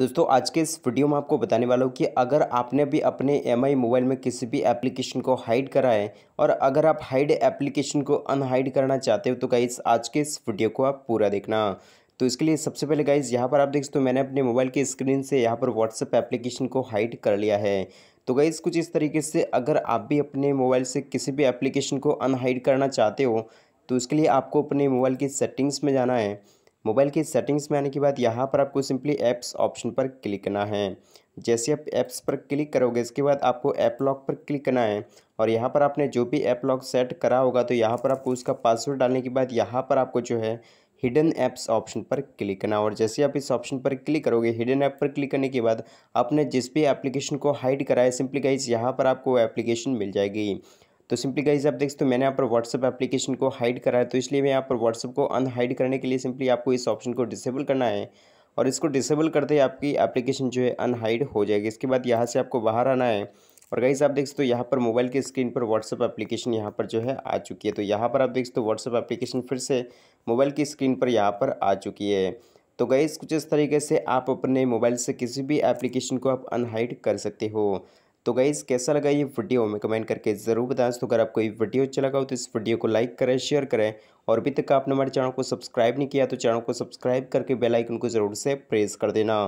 दोस्तों आज के इस वीडियो में आपको बताने वाला हूँ कि अगर आपने भी अपने एम मोबाइल में किसी भी एप्लीकेशन को हाइड करा है और अगर आप हाइड एप्लीकेशन को अनहाइड करना चाहते हो तो गाइज आज के इस वीडियो को आप पूरा देखना तो इसके लिए सबसे पहले गाइज यहाँ पर आप देख सकते हो मैंने अपने मोबाइल की स्क्रीन से यहाँ पर व्हाट्सएप एप्लीकेशन को हाइड कर लिया है तो गाइज कुछ इस तरीके से अगर आप भी अपने मोबाइल से किसी भी एप्लीकेशन को अनहाइड करना चाहते हो तो इसके लिए आपको अपने मोबाइल की सेटिंग्स में जाना है मोबाइल की सेटिंग्स में आने के बाद यहाँ पर आपको सिंपली ऐप्स ऑप्शन पर क्लिक करना है जैसे आप ऐप्स पर क्लिक करोगे इसके बाद आपको ऐप लॉक पर क्लिक करना है और यहाँ पर आपने जो भी ऐप लॉक सेट करा होगा तो यहाँ पर आपको उसका पासवर्ड डालने के बाद यहाँ पर आपको जो है हिडन ऐप्स ऑप्शन पर क्लिक करना और जैसे आप इस ऑप्शन पर क्लिक करोगे हिडन ऐप पर क्लिक करने के बाद आपने जिस भी एप्लीकेशन को हाइड कराया है सिंपली गाइज यहाँ पर आपको एप्लीकेशन मिल जाएगी तो सिंपली गाइज आप देख सकते हो मैंने यहाँ पर व्हाट्सअप एप्लीकेशन को हाइड करा है तो इसलिए मैं यहाँ पर व्हाट्सअप को अनहाइड करने के लिए सिंपली आपको इस ऑप्शन को डिसेबल करना है और इसको डिसेबल करते ही आपकी एप्लीकेशन जो है अनहाइड हो जाएगी इसके बाद यहाँ से आपको बाहर आना है और गाइज़ आप देख सकते हो यहाँ पर मोबाइल की स्क्रीन पर व्हाट्सअप एप्लीकेशन यहाँ पर जो है आ चुकी है तो यहाँ पर आप देख सकते हो व्हाट्सअप एप्लीकेशन फिर से मोबाइल की स्क्रीन पर यहाँ पर आ चुकी है तो गाइज़ कुछ इस तरीके से आप अपने मोबाइल से किसी भी एप्लीकेशन को आप अनहाइड कर सकते हो तो गाइज़ कैसा लगा ये वीडियो हमें कमेंट करके ज़रूर बताएं तो अगर आपको ये वीडियो अच्छा लगा हो तो इस वीडियो को लाइक करें शेयर करें और अभी तक आपने हमारे चैनल को सब्सक्राइब नहीं किया तो चैनल को सब्सक्राइब करके बेलाइकन को ज़रूर से प्रेस कर देना